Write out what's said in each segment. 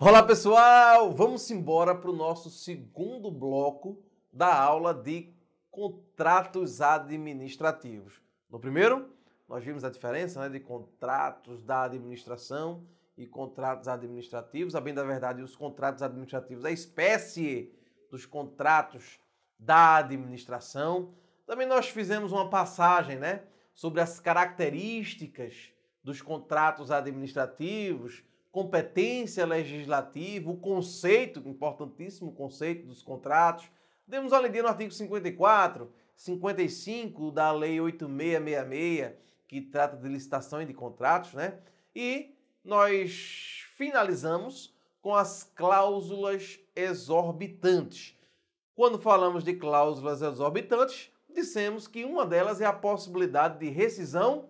Olá pessoal, vamos embora para o nosso segundo bloco da aula de contratos administrativos. No primeiro, nós vimos a diferença né, de contratos da administração e contratos administrativos. A bem da verdade, os contratos administrativos, a espécie dos contratos da administração. Também nós fizemos uma passagem né, sobre as características dos contratos administrativos, competência legislativa, o conceito, importantíssimo conceito dos contratos. Demos uma lida no artigo 54, 55 da Lei 8666, que trata de licitação e de contratos, né? E nós finalizamos com as cláusulas exorbitantes. Quando falamos de cláusulas exorbitantes, dissemos que uma delas é a possibilidade de rescisão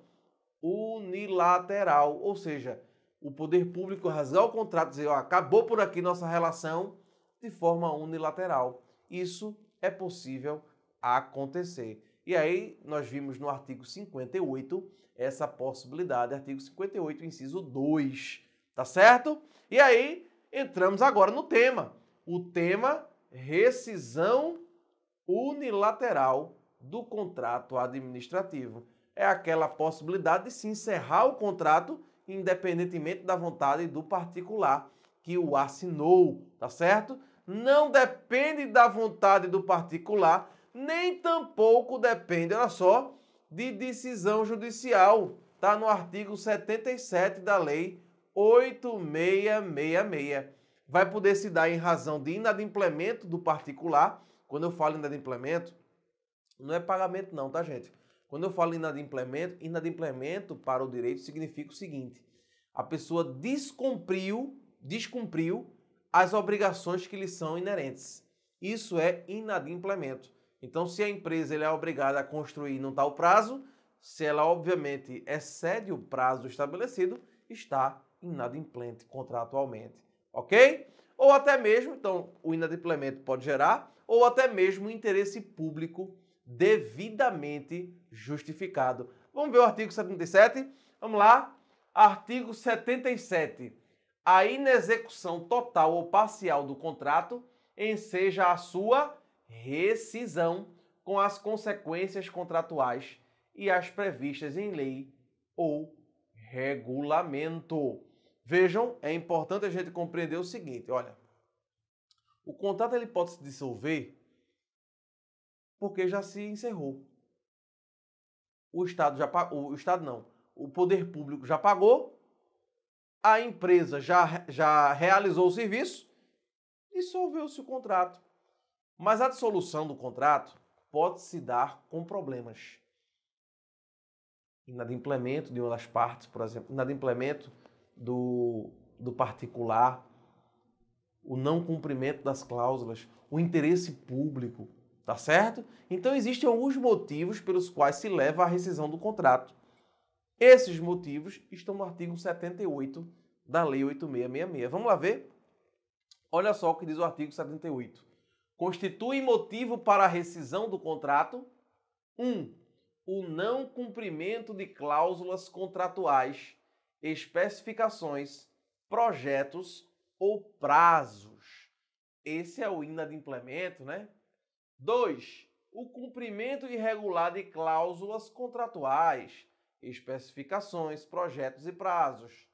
unilateral, ou seja, o poder público rasgar o contrato e dizer, ó, acabou por aqui nossa relação de forma unilateral. Isso é possível acontecer. E aí nós vimos no artigo 58 essa possibilidade, artigo 58, inciso 2, tá certo? E aí entramos agora no tema, o tema rescisão unilateral do contrato administrativo. É aquela possibilidade de se encerrar o contrato independentemente da vontade do particular que o assinou, tá certo? Não depende da vontade do particular, nem tampouco depende, olha só, de decisão judicial. Está no artigo 77 da Lei 8666. Vai poder se dar em razão de inadimplemento do particular. Quando eu falo inadimplemento, não é pagamento, não, tá, gente? Quando eu falo inadimplemento, inadimplemento para o direito significa o seguinte: a pessoa descumpriu, descumpriu as obrigações que lhe são inerentes. Isso é inadimplemento. Então, se a empresa é obrigada a construir num tal prazo, se ela obviamente excede o prazo estabelecido, está inadimplente contratualmente, ok? Ou até mesmo, então, o inadimplemento pode gerar, ou até mesmo interesse público devidamente justificado. Vamos ver o artigo 77? Vamos lá. Artigo 77. A inexecução total ou parcial do contrato enseja a sua rescisão com as consequências contratuais e as previstas em lei ou regulamento. Vejam, é importante a gente compreender o seguinte, olha, o contrato ele pode se dissolver porque já se encerrou. O Estado já o Estado não, o poder público já pagou, a empresa já, já realizou o serviço, dissolveu-se o contrato. Mas a dissolução do contrato pode se dar com problemas. Inadimplemento de uma das partes, por exemplo, inadimplemento do, do particular, o não cumprimento das cláusulas, o interesse público. Tá certo? Então existem alguns motivos pelos quais se leva à rescisão do contrato. Esses motivos estão no artigo 78 da Lei 8666. Vamos lá ver? Olha só o que diz o artigo 78. Constitui motivo para a rescisão do contrato: 1. Um, o não cumprimento de cláusulas contratuais, especificações, projetos ou prazos. Esse é o inadimplemento, né? 2. O cumprimento irregular de cláusulas contratuais, especificações, projetos e prazos.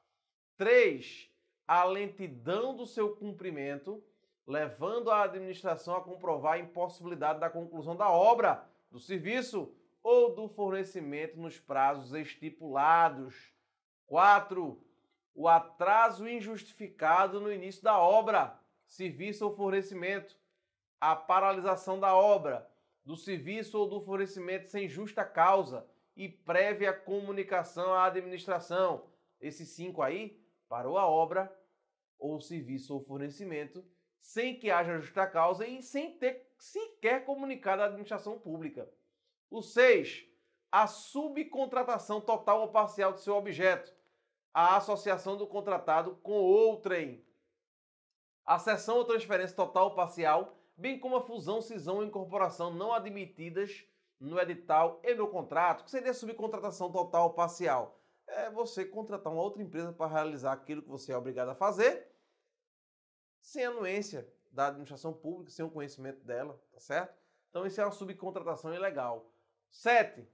3. A lentidão do seu cumprimento, levando a administração a comprovar a impossibilidade da conclusão da obra, do serviço ou do fornecimento nos prazos estipulados. 4. O atraso injustificado no início da obra, serviço ou fornecimento a paralisação da obra, do serviço ou do fornecimento sem justa causa e prévia comunicação à administração. Esses cinco aí, parou a obra ou serviço ou fornecimento sem que haja justa causa e sem ter sequer comunicado à administração pública. O seis A subcontratação total ou parcial de seu objeto. A associação do contratado com outrem. A cessão ou transferência total ou parcial bem como a fusão, cisão e incorporação não admitidas no edital e no contrato, que seria subcontratação total ou parcial. É você contratar uma outra empresa para realizar aquilo que você é obrigado a fazer, sem anuência da administração pública, sem o conhecimento dela, tá certo? Então isso é uma subcontratação ilegal. 7.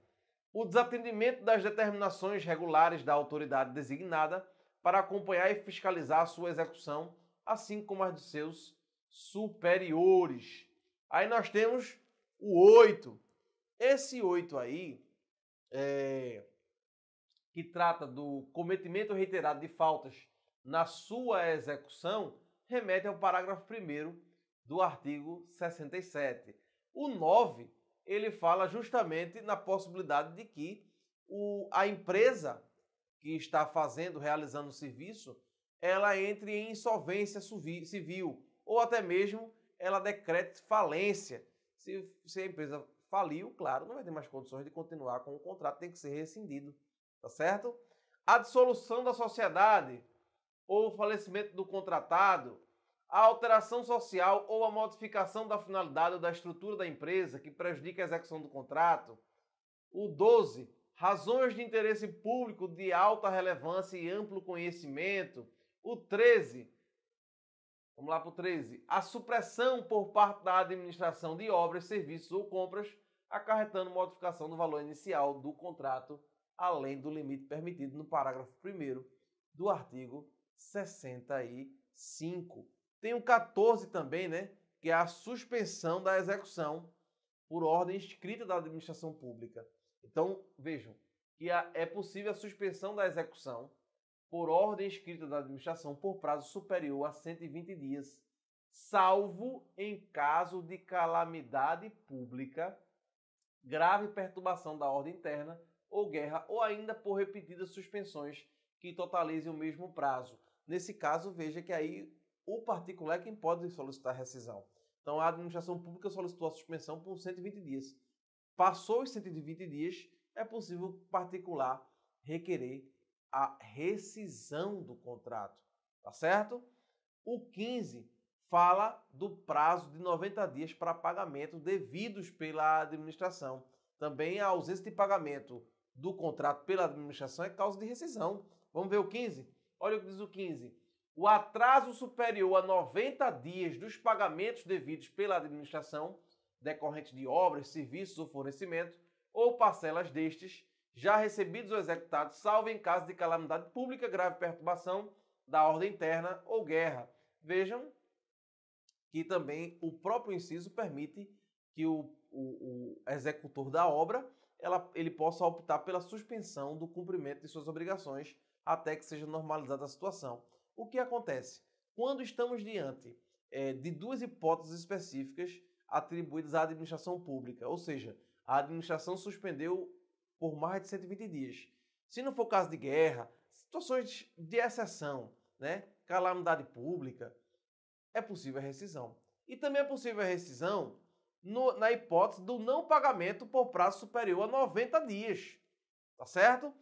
O desatendimento das determinações regulares da autoridade designada para acompanhar e fiscalizar a sua execução, assim como as de seus superiores. Aí nós temos o 8. Esse 8 aí, é, que trata do cometimento reiterado de faltas na sua execução, remete ao parágrafo 1 do artigo 67. O 9, ele fala justamente na possibilidade de que o, a empresa que está fazendo, realizando o serviço, ela entre em insolvência civil ou até mesmo ela decrete falência. Se, se a empresa faliu, claro, não vai ter mais condições de continuar com o contrato, tem que ser rescindido, tá certo? A dissolução da sociedade ou o falecimento do contratado, a alteração social ou a modificação da finalidade ou da estrutura da empresa que prejudica a execução do contrato. O 12, razões de interesse público de alta relevância e amplo conhecimento. O 13, Vamos lá para o 13. A supressão por parte da administração de obras, serviços ou compras, acarretando modificação do valor inicial do contrato, além do limite permitido no parágrafo 1 do artigo 65. Tem o 14 também, né? Que é a suspensão da execução por ordem escrita da administração pública. Então, vejam que é possível a suspensão da execução por ordem escrita da administração por prazo superior a 120 dias, salvo em caso de calamidade pública, grave perturbação da ordem interna ou guerra, ou ainda por repetidas suspensões que totalizem o mesmo prazo. Nesse caso, veja que aí o particular é quem pode solicitar rescisão. Então, a administração pública solicitou a suspensão por 120 dias. Passou os 120 dias, é possível o particular requerer a rescisão do contrato, tá certo? O 15 fala do prazo de 90 dias para pagamento devidos pela administração. Também a ausência de pagamento do contrato pela administração é causa de rescisão. Vamos ver o 15? Olha o que diz o 15. O atraso superior a 90 dias dos pagamentos devidos pela administração, decorrente de obras, serviços ou fornecimento, ou parcelas destes, já recebidos ou executados, salvo em caso de calamidade pública, grave perturbação da ordem interna ou guerra. Vejam que também o próprio inciso permite que o, o, o executor da obra ela, ele possa optar pela suspensão do cumprimento de suas obrigações até que seja normalizada a situação. O que acontece? Quando estamos diante é, de duas hipóteses específicas atribuídas à administração pública, ou seja, a administração suspendeu por mais de 120 dias. Se não for caso de guerra, situações de exceção, né? calamidade pública, é possível a rescisão. E também é possível a rescisão no, na hipótese do não pagamento por prazo superior a 90 dias. Tá certo?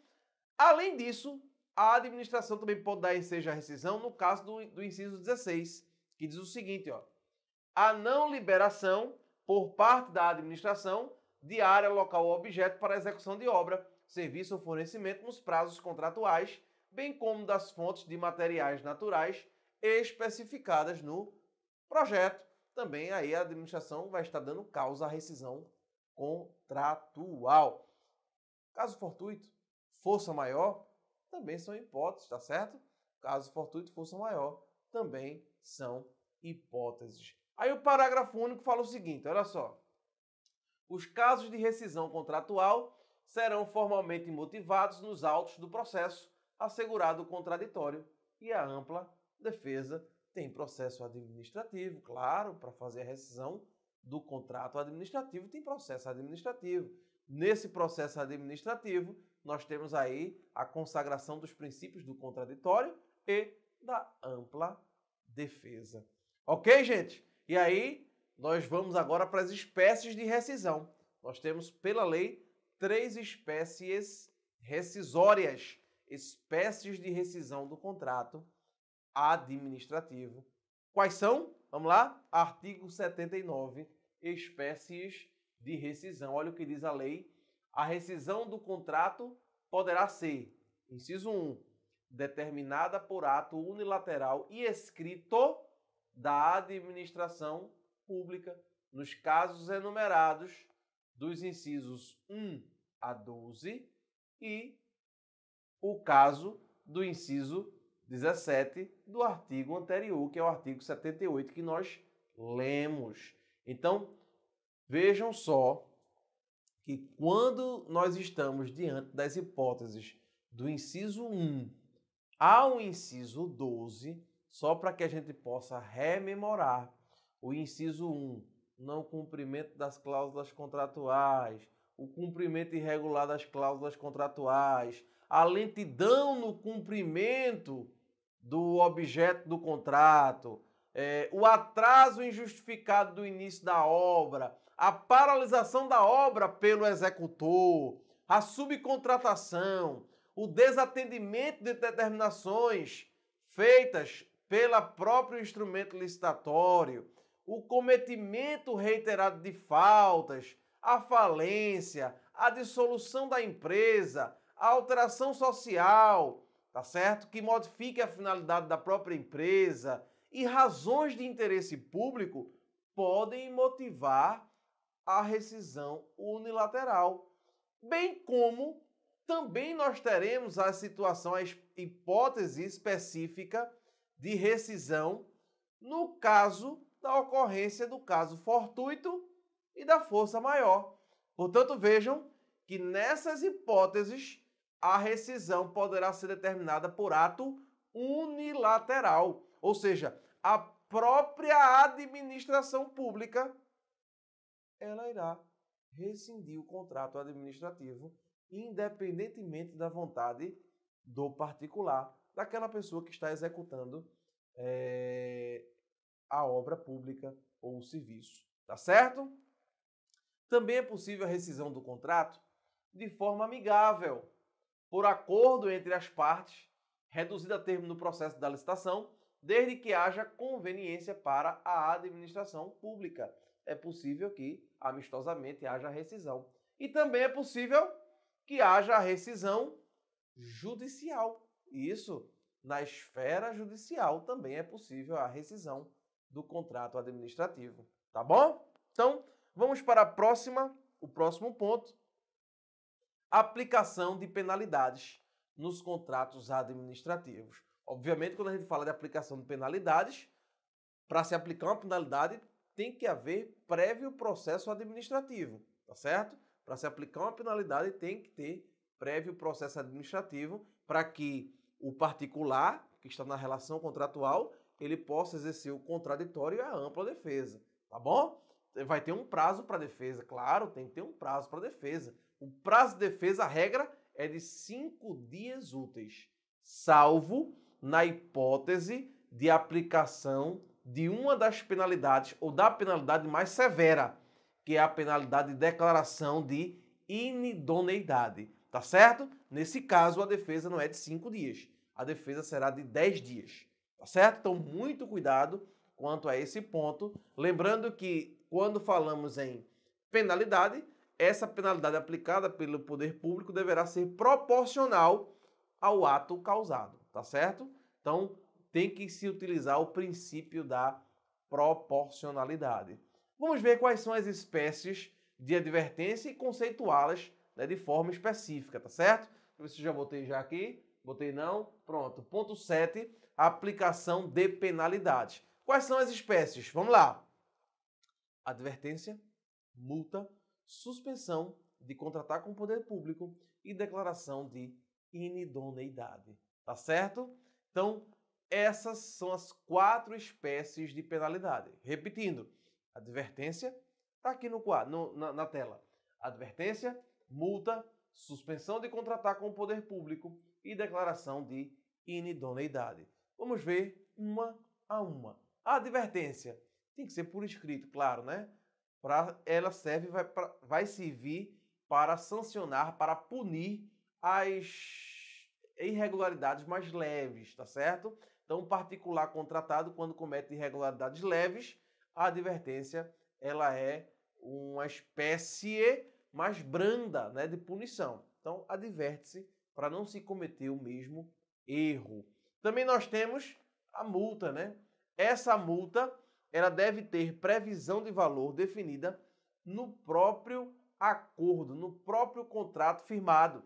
Além disso, a administração também pode dar seja a rescisão no caso do, do inciso 16, que diz o seguinte: ó, a não liberação por parte da administração de área, local ou objeto para execução de obra, serviço ou fornecimento nos prazos contratuais, bem como das fontes de materiais naturais especificadas no projeto. Também aí a administração vai estar dando causa à rescisão contratual. Caso fortuito, força maior, também são hipóteses, tá certo? Caso fortuito, força maior, também são hipóteses. Aí o parágrafo único fala o seguinte, olha só. Os casos de rescisão contratual serão formalmente motivados nos autos do processo, assegurado o contraditório e a ampla defesa. Tem processo administrativo, claro, para fazer a rescisão do contrato administrativo, tem processo administrativo. Nesse processo administrativo, nós temos aí a consagração dos princípios do contraditório e da ampla defesa. Ok, gente? E aí, nós vamos agora para as espécies de rescisão. Nós temos, pela lei, três espécies rescisórias, espécies de rescisão do contrato administrativo. Quais são? Vamos lá? Artigo 79, espécies de rescisão. Olha o que diz a lei. A rescisão do contrato poderá ser, inciso 1, determinada por ato unilateral e escrito da administração pública nos casos enumerados dos incisos 1 a 12 e o caso do inciso 17 do artigo anterior, que é o artigo 78 que nós lemos. Então, vejam só que quando nós estamos diante das hipóteses do inciso 1 ao inciso 12, só para que a gente possa rememorar o inciso 1, não cumprimento das cláusulas contratuais, o cumprimento irregular das cláusulas contratuais, a lentidão no cumprimento do objeto do contrato, é, o atraso injustificado do início da obra, a paralisação da obra pelo executor, a subcontratação, o desatendimento de determinações feitas pelo próprio instrumento licitatório, o cometimento reiterado de faltas, a falência, a dissolução da empresa, a alteração social, tá certo? Que modifique a finalidade da própria empresa e razões de interesse público podem motivar a rescisão unilateral, bem como também nós teremos a situação, a hipótese específica de rescisão no caso da ocorrência do caso fortuito e da força maior. Portanto, vejam que nessas hipóteses a rescisão poderá ser determinada por ato unilateral, ou seja, a própria administração pública ela irá rescindir o contrato administrativo independentemente da vontade do particular, daquela pessoa que está executando é, a obra pública ou o serviço. Tá certo? Também é possível a rescisão do contrato de forma amigável, por acordo entre as partes, reduzida a termo no processo da licitação, desde que haja conveniência para a administração pública. É possível que amistosamente haja rescisão. E também é possível que haja rescisão judicial. Isso, na esfera judicial também é possível a rescisão do contrato administrativo. Tá bom? Então, vamos para a próxima, o próximo ponto. Aplicação de penalidades nos contratos administrativos. Obviamente, quando a gente fala de aplicação de penalidades, para se aplicar uma penalidade, tem que haver prévio processo administrativo, tá certo? Para se aplicar uma penalidade, tem que ter prévio processo administrativo para que o particular que está na relação contratual ele possa exercer o contraditório e a ampla defesa, tá bom? Vai ter um prazo para defesa, claro, tem que ter um prazo para defesa. O prazo de defesa, a regra é de cinco dias úteis, salvo na hipótese de aplicação de uma das penalidades ou da penalidade mais severa, que é a penalidade de declaração de inidoneidade, tá certo? Nesse caso, a defesa não é de cinco dias, a defesa será de dez dias. Tá certo? Então, muito cuidado quanto a esse ponto. Lembrando que quando falamos em penalidade, essa penalidade aplicada pelo poder público deverá ser proporcional ao ato causado, tá certo? Então, tem que se utilizar o princípio da proporcionalidade. Vamos ver quais são as espécies de advertência e conceituá-las né, de forma específica, tá certo? Deixa eu ver se eu já botei já aqui. Botei não. Pronto. Ponto 7 aplicação de penalidades. Quais são as espécies? Vamos lá. Advertência, multa, suspensão de contratar com o poder público e declaração de inidoneidade. Tá certo? Então, essas são as quatro espécies de penalidade. Repetindo, advertência, está aqui no quadro, no, na, na tela. Advertência, multa, suspensão de contratar com o poder público e declaração de inidoneidade. Vamos ver uma a uma. A advertência tem que ser por escrito, claro, né? Pra, ela serve, vai, pra, vai servir para sancionar, para punir as irregularidades mais leves, tá certo? Então, o particular contratado, quando comete irregularidades leves, a advertência ela é uma espécie mais branda né, de punição. Então, adverte-se para não se cometer o mesmo erro. Também nós temos a multa, né? Essa multa, ela deve ter previsão de valor definida no próprio acordo, no próprio contrato firmado.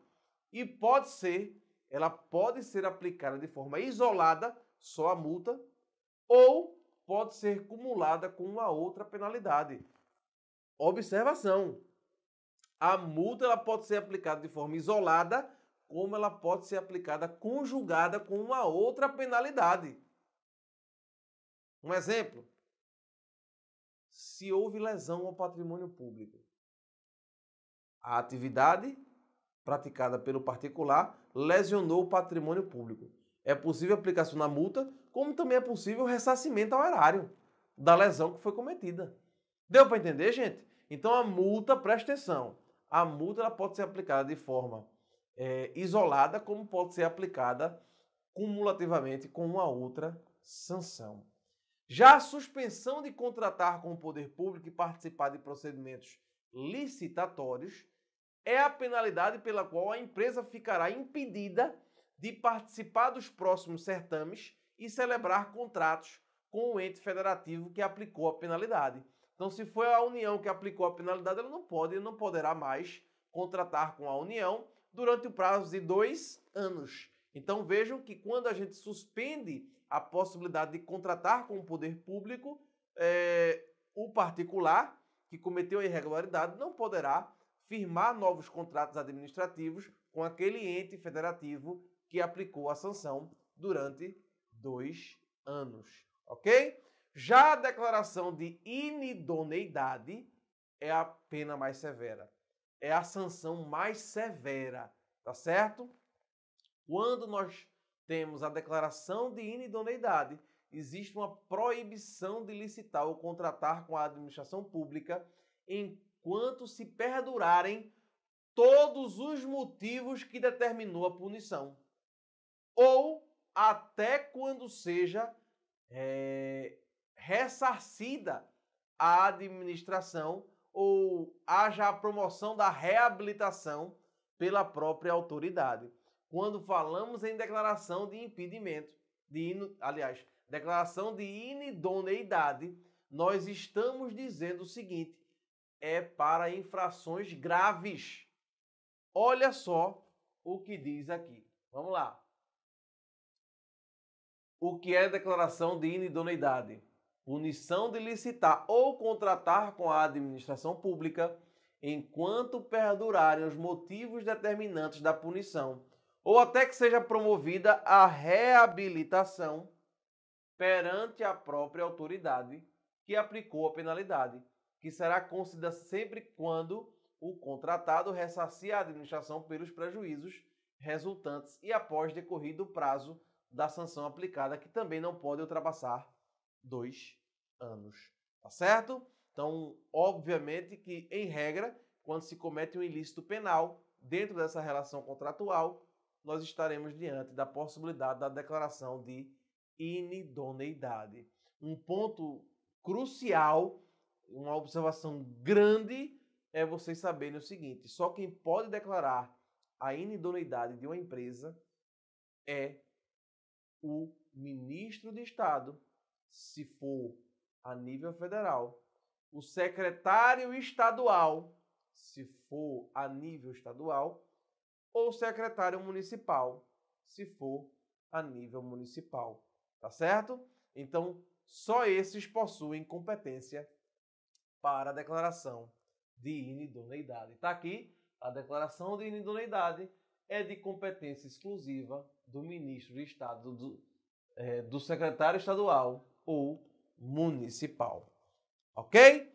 E pode ser, ela pode ser aplicada de forma isolada, só a multa, ou pode ser cumulada com uma outra penalidade. Observação: a multa ela pode ser aplicada de forma isolada como ela pode ser aplicada conjugada com uma outra penalidade. Um exemplo: se houve lesão ao patrimônio público, a atividade praticada pelo particular lesionou o patrimônio público. É possível aplicação na multa, como também é possível ressarcimento ao erário da lesão que foi cometida. Deu para entender, gente? Então a multa, presta atenção, a multa ela pode ser aplicada de forma é, isolada, como pode ser aplicada cumulativamente com uma outra sanção. Já a suspensão de contratar com o poder público e participar de procedimentos licitatórios é a penalidade pela qual a empresa ficará impedida de participar dos próximos certames e celebrar contratos com o ente federativo que aplicou a penalidade. Então, se foi a União que aplicou a penalidade, ela não pode e não poderá mais contratar com a União durante o prazo de dois anos. Então vejam que quando a gente suspende a possibilidade de contratar com o poder público, é, o particular que cometeu a irregularidade não poderá firmar novos contratos administrativos com aquele ente federativo que aplicou a sanção durante dois anos, ok? Já a declaração de inidoneidade é a pena mais severa é a sanção mais severa, tá certo? Quando nós temos a declaração de inidoneidade, existe uma proibição de licitar ou contratar com a administração pública enquanto se perdurarem todos os motivos que determinou a punição. Ou até quando seja é, ressarcida a administração ou haja a promoção da reabilitação pela própria autoridade. Quando falamos em declaração de impedimento, de aliás, declaração de inidoneidade, nós estamos dizendo o seguinte: é para infrações graves. Olha só o que diz aqui. Vamos lá. O que é declaração de inidoneidade? punição de licitar ou contratar com a administração pública, enquanto perdurarem os motivos determinantes da punição, ou até que seja promovida a reabilitação perante a própria autoridade que aplicou a penalidade, que será concedida sempre quando o contratado ressarcia a administração pelos prejuízos resultantes e após decorrido o prazo da sanção aplicada, que também não pode ultrapassar dois anos. Tá certo? Então, obviamente que, em regra, quando se comete um ilícito penal dentro dessa relação contratual, nós estaremos diante da possibilidade da declaração de inidoneidade. Um ponto crucial, uma observação grande, é vocês saberem o seguinte: só quem pode declarar a inidoneidade de uma empresa é o ministro de Estado se for a nível federal, o secretário estadual, se for a nível estadual, ou o secretário municipal, se for a nível municipal. Tá certo? Então, só esses possuem competência para a declaração de inidoneidade. Está aqui a declaração de inidoneidade é de competência exclusiva do ministro de Estado, do, é, do secretário estadual ou municipal. Ok?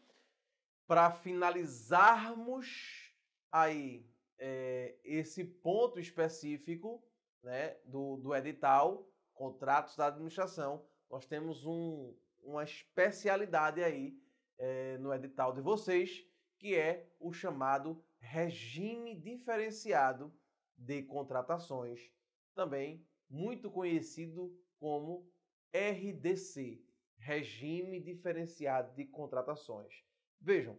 Para finalizarmos aí é, esse ponto específico né, do, do edital, contratos da administração, nós temos um, uma especialidade aí é, no edital de vocês, que é o chamado regime diferenciado de contratações, também muito conhecido como RDC, Regime Diferenciado de Contratações. Vejam,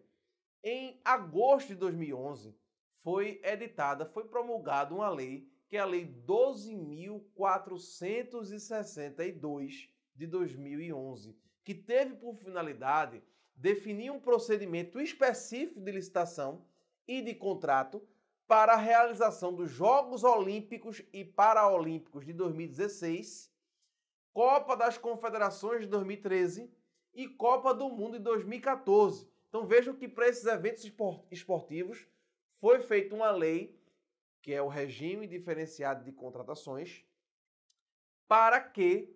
em agosto de 2011 foi editada, foi promulgada uma lei que é a Lei 12.462 de 2011, que teve por finalidade definir um procedimento específico de licitação e de contrato para a realização dos Jogos Olímpicos e Paralímpicos de 2016 Copa das Confederações de 2013 e Copa do Mundo de 2014. Então vejam que para esses eventos esportivos foi feita uma lei, que é o regime diferenciado de contratações, para que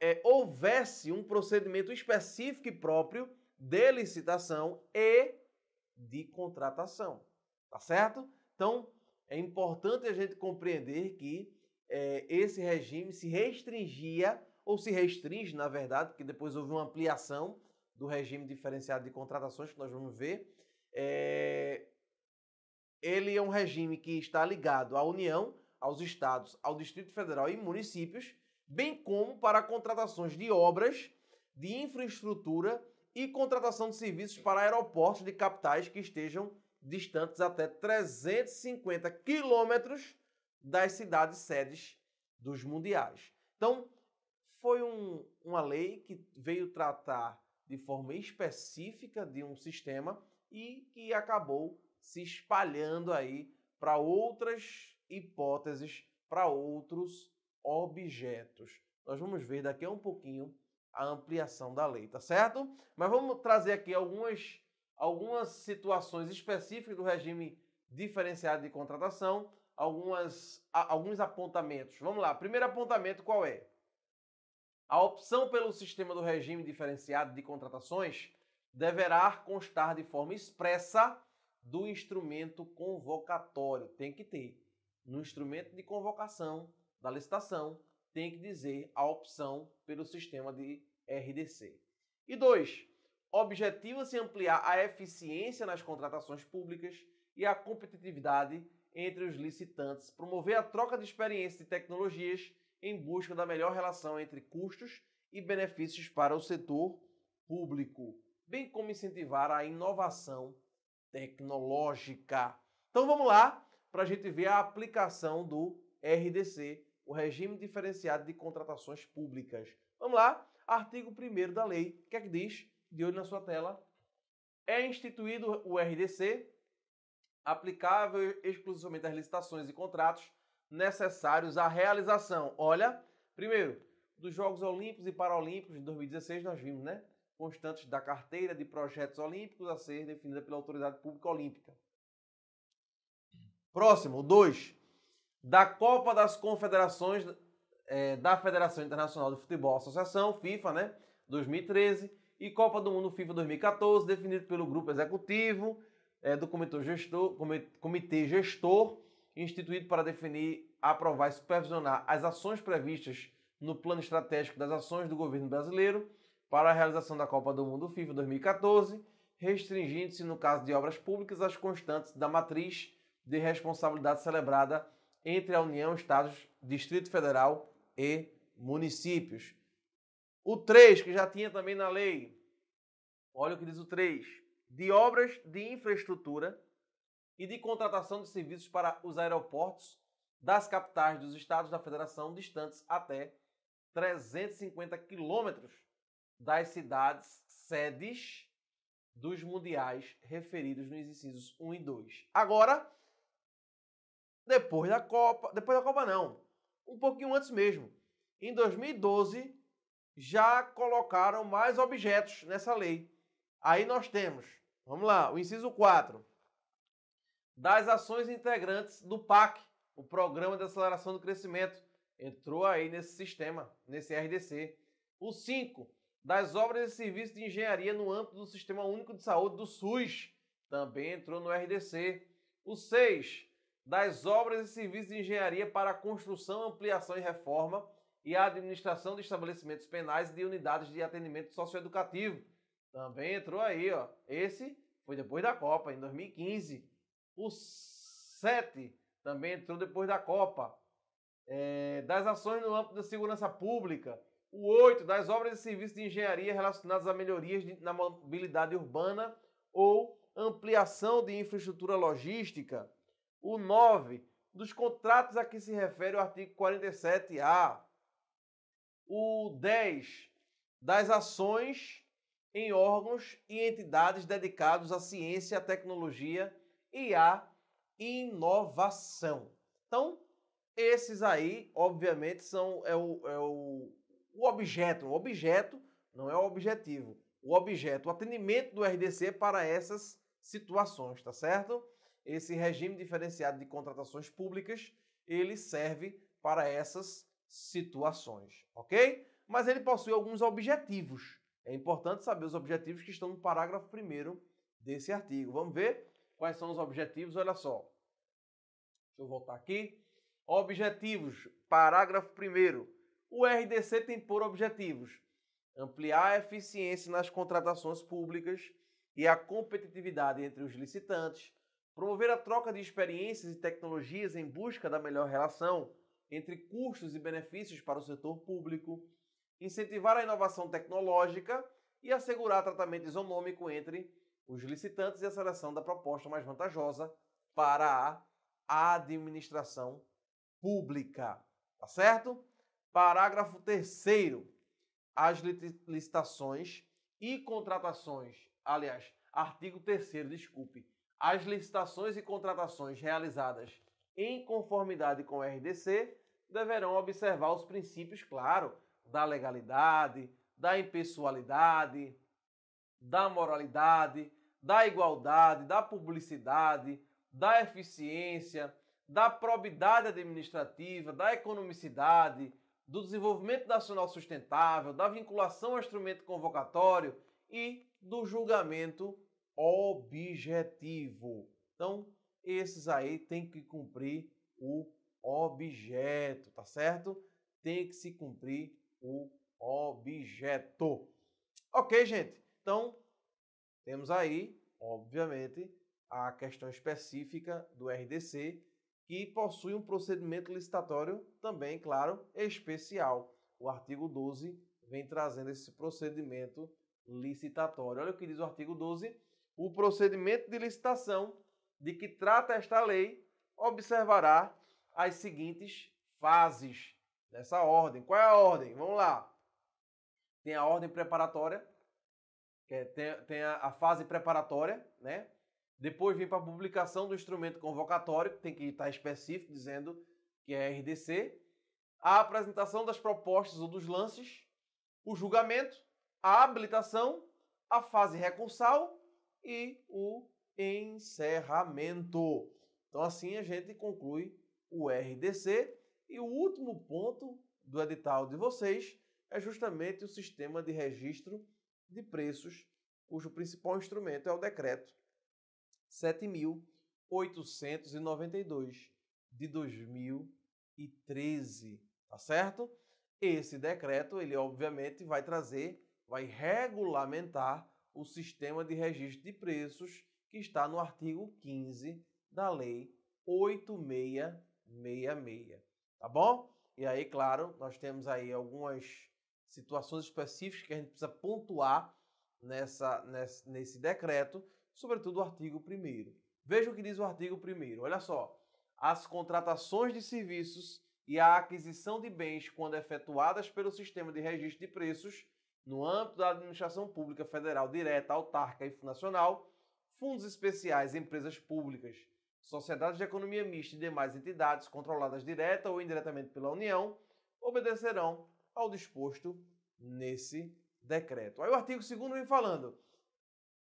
é, houvesse um procedimento específico e próprio de licitação e de contratação. Tá certo? Então é importante a gente compreender que é, esse regime se restringia, ou se restringe, na verdade, porque depois houve uma ampliação do regime diferenciado de contratações, que nós vamos ver. É, ele é um regime que está ligado à União, aos estados, ao Distrito Federal e municípios, bem como para contratações de obras, de infraestrutura e contratação de serviços para aeroportos de capitais que estejam distantes até 350 quilômetros das cidades sedes dos mundiais. Então, foi um, uma lei que veio tratar de forma específica de um sistema e que acabou se espalhando aí para outras hipóteses, para outros objetos. Nós vamos ver daqui a um pouquinho a ampliação da lei, tá certo? Mas vamos trazer aqui algumas, algumas situações específicas do regime diferenciado de contratação algumas, a, alguns apontamentos. Vamos lá. Primeiro apontamento qual é? A opção pelo sistema do regime diferenciado de contratações deverá constar de forma expressa do instrumento convocatório. Tem que ter. No instrumento de convocação da licitação, tem que dizer a opção pelo sistema de RDC. E dois, objetiva-se ampliar a eficiência nas contratações públicas e a competitividade entre os licitantes, promover a troca de experiências e tecnologias em busca da melhor relação entre custos e benefícios para o setor público, bem como incentivar a inovação tecnológica. Então vamos lá para a gente ver a aplicação do RDC, o Regime Diferenciado de Contratações Públicas. Vamos lá, artigo 1 da lei, o que é que diz? De olho na sua tela. É instituído o RDC aplicável exclusivamente às licitações e contratos necessários à realização. Olha, primeiro, dos Jogos Olímpicos e Paralímpicos de 2016 nós vimos, né? Constantes da carteira de projetos olímpicos a ser definida pela Autoridade Pública Olímpica. Próximo, dois, Da Copa das Confederações é, da Federação Internacional de Futebol Associação, FIFA, né? 2013. E Copa do Mundo FIFA 2014, definido pelo Grupo Executivo é, do comitê gestor, comitê gestor instituído para definir, aprovar e supervisionar as ações previstas no plano estratégico das ações do governo brasileiro para a realização da Copa do Mundo FIFA 2014, restringindo-se, no caso de obras públicas, as constantes da matriz de responsabilidade celebrada entre a União, Estados, Distrito Federal e municípios. O 3, que já tinha também na lei. Olha o que diz o 3 de obras de infraestrutura e de contratação de serviços para os aeroportos das capitais dos estados da federação distantes até 350 quilômetros das cidades sedes dos mundiais referidos nos incisos 1 e 2. Agora, depois da Copa, depois da Copa não, um pouquinho antes mesmo, em 2012 já colocaram mais objetos nessa lei. Aí nós temos Vamos lá, o inciso 4. Das ações integrantes do PAC, o Programa de Aceleração do Crescimento, entrou aí nesse sistema, nesse RDC. O 5. Das obras e serviços de engenharia no âmbito do Sistema Único de Saúde do SUS, também entrou no RDC. O 6. Das obras e serviços de engenharia para construção, ampliação e reforma e a administração de estabelecimentos penais e de unidades de atendimento socioeducativo também entrou aí, ó. Esse foi depois da Copa, em 2015. O 7 também entrou depois da Copa. É, das ações no âmbito da segurança pública. O 8, das obras e serviços de engenharia relacionados a melhorias de, na mobilidade urbana ou ampliação de infraestrutura logística. O 9, dos contratos a que se refere o artigo 47A. O 10, das ações em órgãos e entidades dedicados à ciência, à tecnologia e à inovação. Então, esses aí, obviamente, são é o, é o, o objeto. O objeto não é o objetivo. O objeto, o atendimento do RDC para essas situações, tá certo? Esse regime diferenciado de contratações públicas, ele serve para essas situações, ok? Mas ele possui alguns objetivos. É importante saber os objetivos que estão no parágrafo 1 desse artigo. Vamos ver quais são os objetivos, olha só. Deixa eu voltar aqui. Objetivos, parágrafo 1 O RDC tem por objetivos ampliar a eficiência nas contratações públicas e a competitividade entre os licitantes, promover a troca de experiências e tecnologias em busca da melhor relação entre custos e benefícios para o setor público, incentivar a inovação tecnológica e assegurar tratamento isonômico entre os licitantes e a seleção da proposta mais vantajosa para a administração pública. Tá certo? Parágrafo 3. As licitações e contratações, aliás, artigo 3, desculpe, as licitações e contratações realizadas em conformidade com o RDC deverão observar os princípios, claro, da legalidade, da impessoalidade, da moralidade, da igualdade, da publicidade, da eficiência, da probidade administrativa, da economicidade, do desenvolvimento nacional sustentável, da vinculação ao instrumento convocatório e do julgamento objetivo. Então, esses aí têm que cumprir o objeto, tá certo? Tem que se cumprir o objeto. Ok, gente? Então, temos aí, obviamente, a questão específica do RDC, que possui um procedimento licitatório também, claro, especial. O artigo 12 vem trazendo esse procedimento licitatório. Olha o que diz o artigo 12. O procedimento de licitação de que trata esta lei observará as seguintes fases. Nessa ordem. Qual é a ordem? Vamos lá. Tem a ordem preparatória, que é, tem, tem a, a, fase preparatória, né? Depois vem para a publicação do instrumento convocatório, que tem que estar específico, dizendo que é RDC. A apresentação das propostas ou dos lances, o julgamento, a habilitação, a fase recursal e o encerramento. Então, assim a gente conclui o RDC e o último ponto do edital de vocês é justamente o sistema de registro de preços, cujo principal instrumento é o decreto 7892 de 2013, tá certo? Esse decreto, ele obviamente vai trazer, vai regulamentar o sistema de registro de preços que está no artigo 15 da lei 8666 tá bom? E aí, claro, nós temos aí algumas situações específicas que a gente precisa pontuar nessa, nessa nesse decreto, sobretudo o artigo 1 Veja o que diz o artigo 1 olha só. As contratações de serviços e a aquisição de bens quando efetuadas pelo sistema de registro de preços no âmbito da administração pública federal direta, autárquica e nacional, fundos especiais, empresas públicas sociedades de economia mista e demais entidades controladas direta ou indiretamente pela União obedecerão ao disposto nesse decreto. Aí o artigo 2 vem falando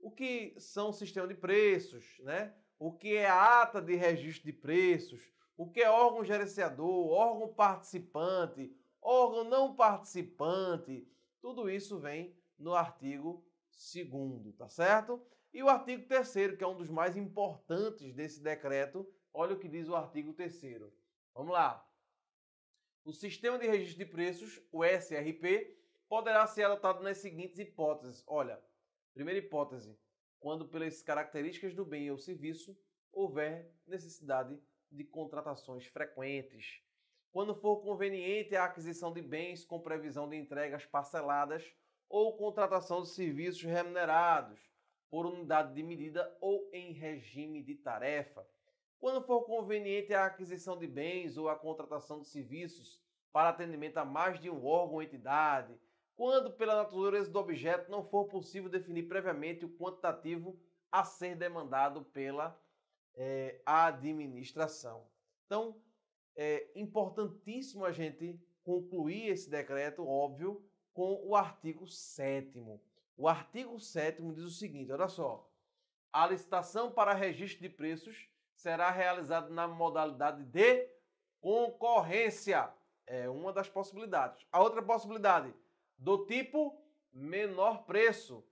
o que são sistema de preços, né? o que é ata de registro de preços, o que é órgão gerenciador, órgão participante, órgão não participante, tudo isso vem no artigo 2, tá certo? E o artigo 3 que é um dos mais importantes desse decreto, olha o que diz o artigo 3 Vamos lá. O Sistema de Registro de Preços, o SRP, poderá ser adotado nas seguintes hipóteses. Olha, primeira hipótese, quando pelas características do bem ou serviço houver necessidade de contratações frequentes. Quando for conveniente a aquisição de bens com previsão de entregas parceladas ou contratação de serviços remunerados por unidade de medida ou em regime de tarefa. Quando for conveniente a aquisição de bens ou a contratação de serviços para atendimento a mais de um órgão ou entidade, quando pela natureza do objeto não for possível definir previamente o quantitativo a ser demandado pela é, administração. Então, é importantíssimo a gente concluir esse decreto, óbvio, com o artigo 7 o artigo 7 diz o seguinte: olha só. A licitação para registro de preços será realizada na modalidade de concorrência. É uma das possibilidades. A outra possibilidade, do tipo menor preço,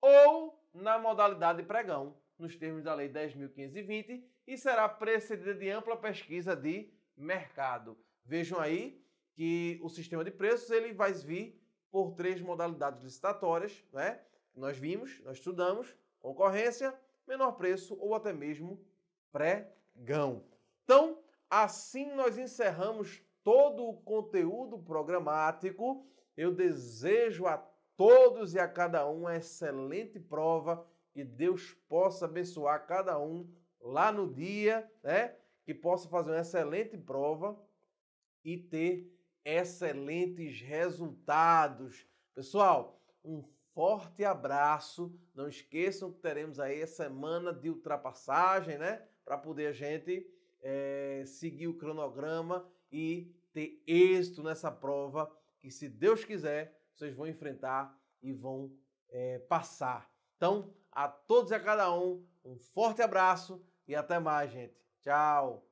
ou na modalidade pregão, nos termos da Lei 10.520, e será precedida de ampla pesquisa de mercado. Vejam aí que o sistema de preços ele vai vir por três modalidades licitatórias, né? Nós vimos, nós estudamos, concorrência, menor preço ou até mesmo pregão. Então, assim nós encerramos todo o conteúdo programático. Eu desejo a todos e a cada um uma excelente prova, que Deus possa abençoar cada um lá no dia, né? Que possa fazer uma excelente prova e ter excelentes resultados. Pessoal, um forte abraço. Não esqueçam que teremos aí a semana de ultrapassagem, né? Para poder a gente é, seguir o cronograma e ter êxito nessa prova que, se Deus quiser, vocês vão enfrentar e vão é, passar. Então, a todos e a cada um, um forte abraço e até mais, gente. Tchau!